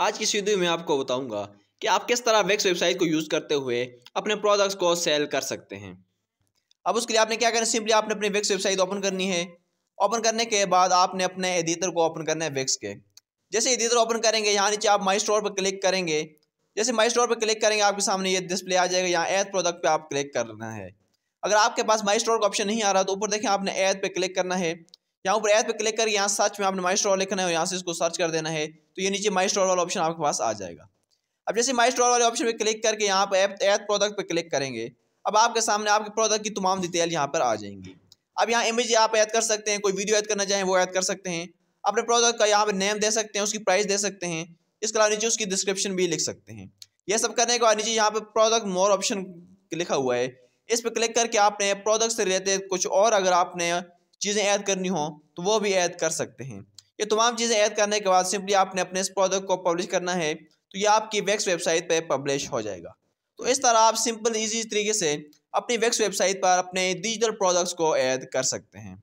आज की इस वीडियो में आपको बताऊंगा कि आप किस तरह वेक्स वेबसाइट को यूज़ करते हुए अपने प्रोडक्ट्स को सेल कर सकते हैं अब उसके लिए आपने क्या करना सिंपली आपने अपनी वेक्स वेबसाइट ओपन करनी है ओपन करने के बाद आपने अपने एडिटर को ओपन करना है वेक्स के जैसे एडिटर ओपन करेंगे यहाँ नीचे आप माई स्टोर पर क्लिक करेंगे जैसे माई स्टोर पर क्लिक करेंगे आपके सामने ये डिस्प्ले आ जाएगा यहाँ एड प्रोडक्ट पर आप क्लिक करना है अगर आपके पास माई स्टोर का ऑप्शन नहीं आ रहा तो ऊपर देखें आपने एड पर क्लिक करना है यहाँ पर ऐप पर क्लिक कर यहाँ सर्च में आपने माई स्टोर लिखना है और यहाँ से इसको सर्च कर देना है तो ये नीचे माई स्टोर वाला ऑप्शन आपके पास आ जाएगा अब जैसे माई स्टोर वाले ऑप्शन पर क्लिक करके यहाँ पर ऐप ऐप प्रोडक्ट पर क्लिक करेंगे अब आपके सामने आपके प्रोडक्ट की तमाम डिटेल यहाँ पर आ जाएंगी अब यहाँ इमेज आप ऐड कर सकते हैं कोई वीडियो ऐड करना चाहें वो ऐड कर सकते हैं अपने प्रोडक्ट का यहाँ पर नेम दे सकते हैं उसकी प्राइस दे सकते हैं इसके अलावा नीचे उसकी डिस्क्रिप्शन भी लिख सकते हैं यह सब करने के बाद नीचे यहाँ पर प्रोडक्ट मोर ऑप्शन लिखा हुआ है इस पर क्लिक करके आपने प्रोडक्ट से रिलेटेड कुछ और अगर आपने चीज़ें ऐड करनी हो तो वो भी ऐड कर सकते हैं ये तमाम चीज़ें ऐड करने के बाद सिंपली आपने अपने इस प्रोडक्ट को पब्लिश करना है तो ये आपकी वैक्स वेबसाइट पर पब्लिश हो जाएगा तो इस तरह आप सिंपल ईजी तरीके से अपनी वैक्स वेबसाइट पर अपने डिजिटल प्रोडक्ट्स को ऐड कर सकते हैं